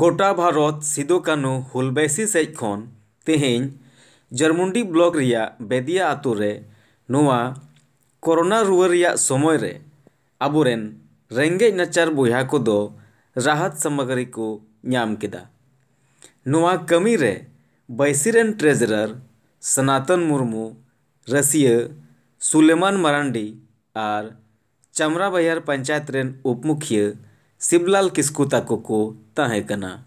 गोटा भारत सिदो कानू हुलबैसी सज तेहेन जरमुंडी ब्लॉक रिया बेदिया आतुरे नुआ कोरोना रुआ समय रे अबुरेन रेंगे नचार बुहा को दो राहत सामग्री को नाम केदा नुआ कमी रे बैसीरेन ट्रेजरर सनातन मुर्मू रसिया सुलेमान मरांडी और चमरा बहार पंचायत रेन उपमुखिया सिबलाल किस्को ताको को ताहें